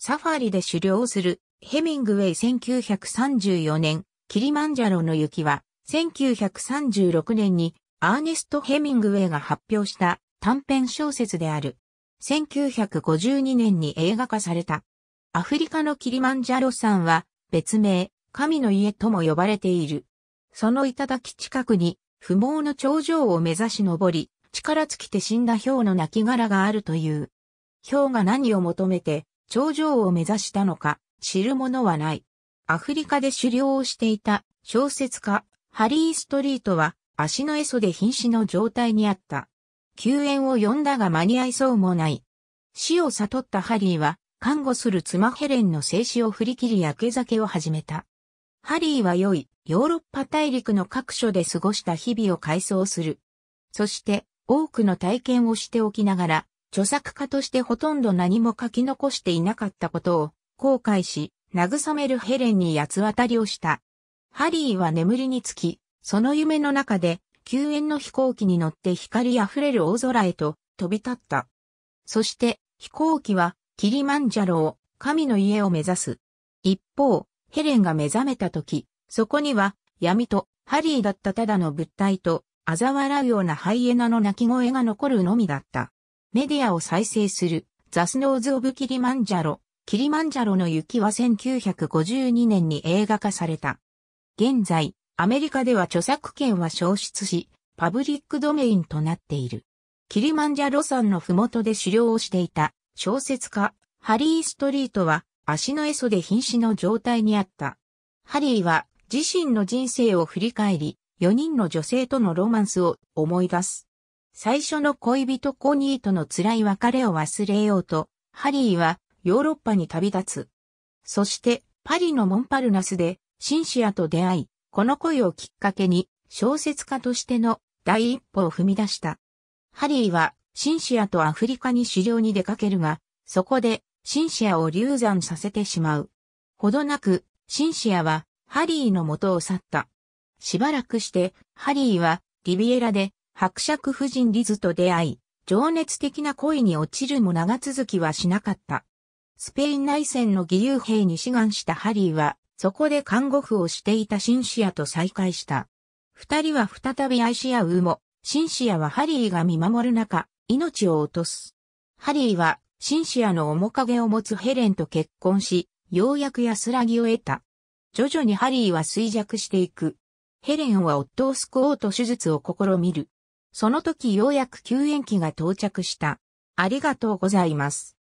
サファリで狩猟する、ヘミングウェイ1934年、キリマンジャロの雪は、1936年にアーネスト・ヘミングウェイが発表した短編小説である。1952年に映画化された。アフリカのキリマンジャロさんは別名、神の家とも呼ばれている。その頂近くに不毛の頂上を目指し登り、力尽きて死んだヒョウの亡骸があるという。ヒョウが何を求めて頂上を目指したのか、知るものはない。アフリカで狩猟をしていた小説家、ハリー・ストリートは、足のエソで瀕死の状態にあった。救援を呼んだが間に合いそうもない。死を悟ったハリーは、看護する妻ヘレンの静止を振り切り焼け酒を始めた。ハリーは良い、ヨーロッパ大陸の各所で過ごした日々を回想する。そして、多くの体験をしておきながら、著作家としてほとんど何も書き残していなかったことを後悔し、慰めるヘレンに八つ当たりをした。ハリーは眠りにつき、その夢の中で救援の飛行機に乗って光あふれる大空へと飛び立った。そして飛行機はキリマンジャロを神の家を目指す。一方、ヘレンが目覚めた時、そこには闇とハリーだったただの物体と嘲笑うようなハイエナの鳴き声が残るのみだった。メディアを再生する、ザスノーズ・オブ・キリマンジャロ、キリマンジャロの雪は1952年に映画化された。現在、アメリカでは著作権は消失し、パブリックドメインとなっている。キリマンジャロ山のふもとで狩猟をしていた小説家、ハリー・ストリートは足のエソで瀕死の状態にあった。ハリーは自身の人生を振り返り、4人の女性とのロマンスを思い出す。最初の恋人コニーとの辛い別れを忘れようと、ハリーはヨーロッパに旅立つ。そしてパリのモンパルナスでシンシアと出会い、この恋をきっかけに小説家としての第一歩を踏み出した。ハリーはシンシアとアフリカに狩猟に出かけるが、そこでシンシアを流産させてしまう。ほどなく、シンシアはハリーの元を去った。しばらくして、ハリーはリビエラで伯爵夫人リズと出会い、情熱的な恋に落ちるも長続きはしなかった。スペイン内戦の義勇兵に志願したハリーは、そこで看護婦をしていたシンシアと再会した。二人は再び愛し合うも、シンシアはハリーが見守る中、命を落とす。ハリーは、シンシアの面影を持つヘレンと結婚し、ようやく安らぎを得た。徐々にハリーは衰弱していく。ヘレンは夫を救おうと手術を試みる。その時ようやく救援機が到着した。ありがとうございます。